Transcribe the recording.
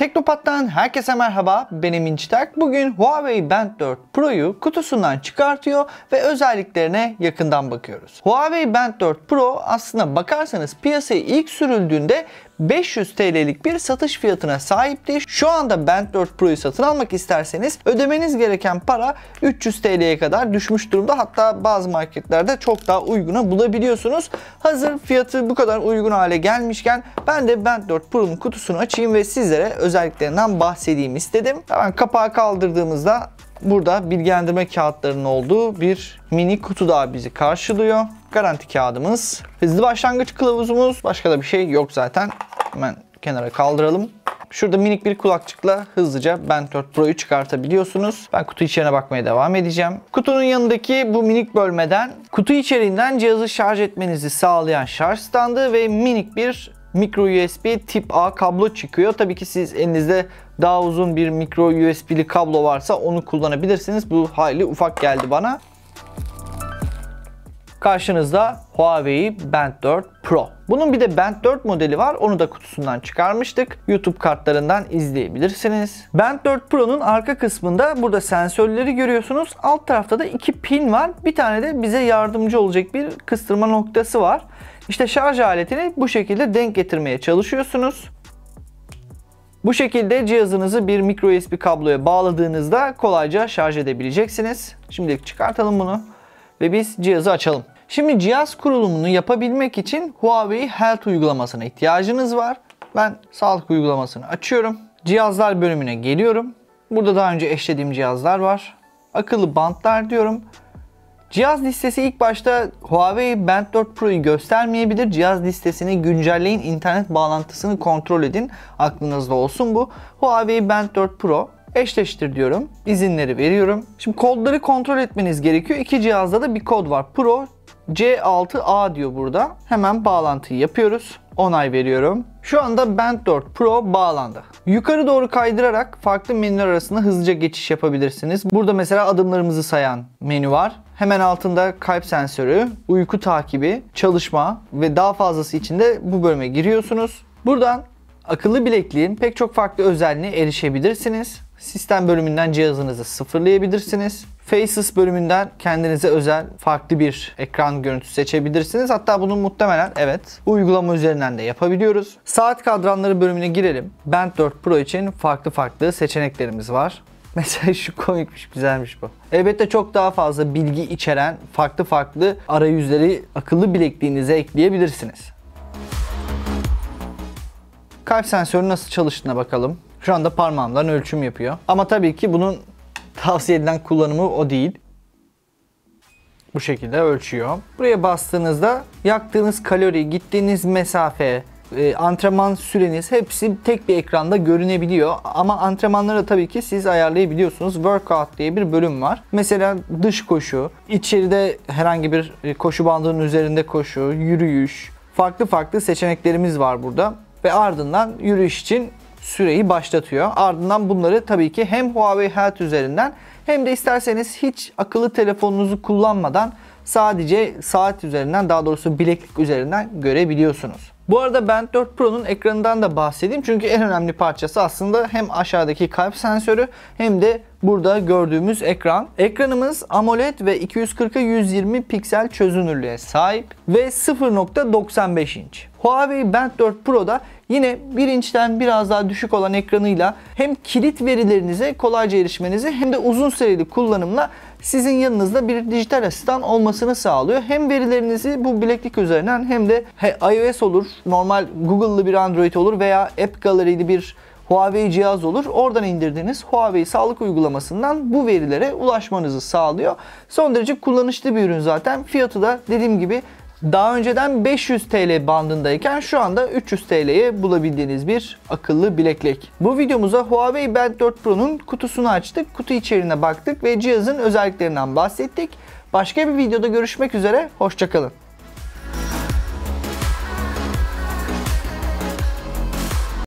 Teknopat'tan herkese merhaba. Benim İnçterk. Bugün Huawei Band 4 Pro'yu kutusundan çıkartıyor ve özelliklerine yakından bakıyoruz. Huawei Band 4 Pro aslında bakarsanız piyasaya ilk sürüldüğünde 500 TL'lik bir satış fiyatına sahipti. Şu anda Band 4 Pro'yu satın almak isterseniz ödemeniz gereken para 300 TL'ye kadar düşmüş durumda. Hatta bazı marketlerde çok daha uyguna bulabiliyorsunuz. Hazır fiyatı bu kadar uygun hale gelmişken ben de Band 4 Pro'nun kutusunu açayım ve sizlere özelliklerinden bahsedeyim istedim. Hemen kapağı kaldırdığımızda burada bilgilendirme kağıtlarının olduğu bir mini kutu daha bizi karşılıyor. Garanti kağıdımız, hızlı başlangıç kılavuzumuz, başka da bir şey yok zaten. Hemen kenara kaldıralım. Şurada minik bir kulakçıkla hızlıca Band 4 Pro'yu çıkartabiliyorsunuz. Ben kutu içerine bakmaya devam edeceğim. Kutunun yanındaki bu minik bölmeden kutu içeriğinden cihazı şarj etmenizi sağlayan şarj standı ve minik bir micro USB tip A kablo çıkıyor. Tabii ki siz elinizde daha uzun bir micro USB'li kablo varsa onu kullanabilirsiniz. Bu hayli ufak geldi bana. Karşınızda Huawei Band 4 Pro. Bunun bir de Band 4 modeli var. Onu da kutusundan çıkarmıştık. YouTube kartlarından izleyebilirsiniz. Band 4 Pro'nun arka kısmında burada sensörleri görüyorsunuz. Alt tarafta da iki pin var. Bir tane de bize yardımcı olacak bir kıstırma noktası var. İşte şarj aletini bu şekilde denk getirmeye çalışıyorsunuz. Bu şekilde cihazınızı bir micro USB kabloya bağladığınızda kolayca şarj edebileceksiniz. Şimdilik çıkartalım bunu ve biz cihazı açalım. Şimdi cihaz kurulumunu yapabilmek için Huawei Health uygulamasına ihtiyacınız var. Ben sağlık uygulamasını açıyorum. Cihazlar bölümüne geliyorum. Burada daha önce eşlediğim cihazlar var. Akıllı bantlar diyorum. Cihaz listesi ilk başta Huawei Band 4 Pro'yu göstermeyebilir. Cihaz listesini güncelleyin, internet bağlantısını kontrol edin. Aklınızda olsun bu. Huawei Band 4 Pro eşleştir diyorum. İzinleri veriyorum. Şimdi kodları kontrol etmeniz gerekiyor. İki cihazda da bir kod var. Pro C6A diyor burada. Hemen bağlantıyı yapıyoruz. Onay veriyorum. Şu anda Band 4 Pro bağlandı. Yukarı doğru kaydırarak farklı menüler arasında hızlıca geçiş yapabilirsiniz. Burada mesela adımlarımızı sayan menü var. Hemen altında kalp sensörü, uyku takibi, çalışma ve daha fazlası için de bu bölüme giriyorsunuz. Buradan Akıllı bilekliğin pek çok farklı özelliğine erişebilirsiniz. Sistem bölümünden cihazınızı sıfırlayabilirsiniz. Faces bölümünden kendinize özel farklı bir ekran görüntüsü seçebilirsiniz. Hatta bunu muhtemelen evet uygulama üzerinden de yapabiliyoruz. Saat kadranları bölümüne girelim. Band 4 Pro için farklı farklı seçeneklerimiz var. Mesela şu komikmiş, güzelmiş bu. Elbette çok daha fazla bilgi içeren farklı farklı arayüzleri akıllı bilekliğinize ekleyebilirsiniz. Kalp sensörü nasıl çalıştığına bakalım. Şu anda parmağımdan ölçüm yapıyor. Ama tabii ki bunun tavsiye edilen kullanımı o değil. Bu şekilde ölçüyor. Buraya bastığınızda yaktığınız kalori, gittiğiniz mesafe, e, antrenman süreniz hepsi tek bir ekranda görünebiliyor. Ama antrenmanları tabii ki siz ayarlayabiliyorsunuz. Workout diye bir bölüm var. Mesela dış koşu, içeride herhangi bir koşu bandının üzerinde koşu, yürüyüş, farklı farklı seçeneklerimiz var burada ve ardından yürüyüş için süreyi başlatıyor. Ardından bunları tabii ki hem Huawei Health üzerinden hem de isterseniz hiç akıllı telefonunuzu kullanmadan sadece saat üzerinden daha doğrusu bileklik üzerinden görebiliyorsunuz. Bu arada Band 4 Pro'nun ekranından da bahsedeyim. Çünkü en önemli parçası aslında hem aşağıdaki kalp sensörü hem de Burada gördüğümüz ekran. Ekranımız AMOLED ve 240'a 120 piksel çözünürlüğe sahip ve 0.95 inç. Huawei Band 4 Pro'da yine 1 inçten biraz daha düşük olan ekranıyla hem kilit verilerinize kolayca erişmenizi hem de uzun süreli kullanımla sizin yanınızda bir dijital asistan olmasını sağlıyor. Hem verilerinizi bu bileklik üzerinden hem de iOS olur, normal Google'lı bir Android olur veya App Gallery'li bir Huawei cihaz olur. Oradan indirdiğiniz Huawei sağlık uygulamasından bu verilere ulaşmanızı sağlıyor. Son derece kullanışlı bir ürün zaten. Fiyatı da dediğim gibi daha önceden 500 TL bandındayken şu anda 300 TL'ye bulabildiğiniz bir akıllı bileklik. Bu videomuza Huawei Band 4 Pro'nun kutusunu açtık, kutu içeriğine baktık ve cihazın özelliklerinden bahsettik. Başka bir videoda görüşmek üzere, hoşçakalın.